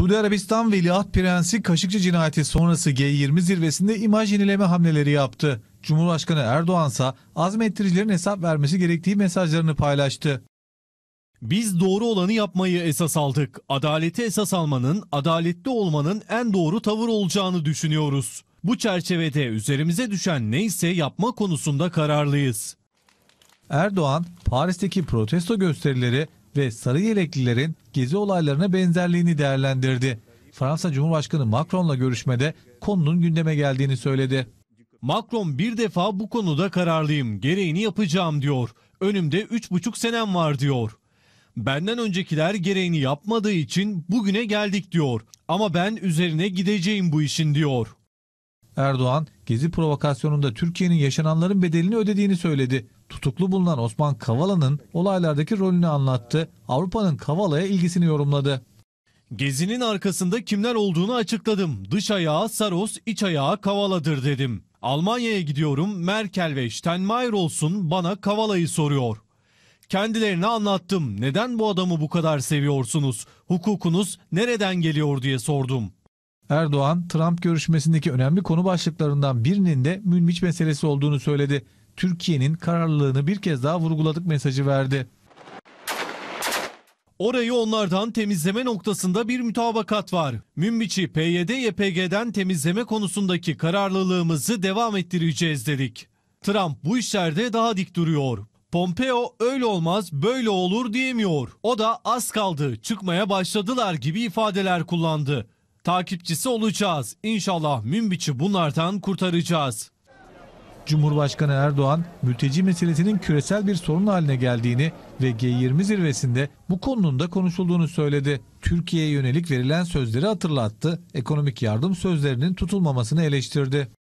Suudi Arabistan Veliaht Prensi Kaşıkçı cinayeti sonrası G20 zirvesinde imaj yenileme hamleleri yaptı. Cumhurbaşkanı Erdoğan ise azmettiricilerin hesap vermesi gerektiği mesajlarını paylaştı. Biz doğru olanı yapmayı esas aldık. Adaleti esas almanın, adaletli olmanın en doğru tavır olacağını düşünüyoruz. Bu çerçevede üzerimize düşen neyse yapma konusunda kararlıyız. Erdoğan, Paris'teki protesto gösterileri ve sarı yeleklilerin gezi olaylarına benzerliğini değerlendirdi. Fransa Cumhurbaşkanı Macron'la görüşmede konunun gündeme geldiğini söyledi. Macron bir defa bu konuda kararlıyım, gereğini yapacağım diyor. Önümde 3,5 senem var diyor. Benden öncekiler gereğini yapmadığı için bugüne geldik diyor. Ama ben üzerine gideceğim bu işin diyor. Erdoğan, Gezi provokasyonunda Türkiye'nin yaşananların bedelini ödediğini söyledi tutuklu bulunan Osman Kavala'nın olaylardaki rolünü anlattı. Avrupa'nın Kavala'ya ilgisini yorumladı. Gezinin arkasında kimler olduğunu açıkladım. Dış ayağı Saros, iç ayağı Kavala'dır dedim. Almanya'ya gidiyorum Merkel ve Steinmeier olsun bana Kavala'yı soruyor. Kendilerine anlattım. Neden bu adamı bu kadar seviyorsunuz? Hukukunuz nereden geliyor diye sordum. Erdoğan, Trump görüşmesindeki önemli konu başlıklarından birinin de münbiç meselesi olduğunu söyledi. Türkiye'nin kararlılığını bir kez daha vurguladık mesajı verdi. Orayı onlardan temizleme noktasında bir mütabakat var. Münbiç'i PYD-YPG'den temizleme konusundaki kararlılığımızı devam ettireceğiz dedik. Trump bu işlerde daha dik duruyor. Pompeo öyle olmaz böyle olur diyemiyor. O da az kaldı çıkmaya başladılar gibi ifadeler kullandı. Takipçisi olacağız. İnşallah Münbiç'i bunlardan kurtaracağız. Cumhurbaşkanı Erdoğan mülteci meselesinin küresel bir sorun haline geldiğini ve G20 zirvesinde bu konunun da konuşulduğunu söyledi. Türkiye'ye yönelik verilen sözleri hatırlattı, ekonomik yardım sözlerinin tutulmamasını eleştirdi.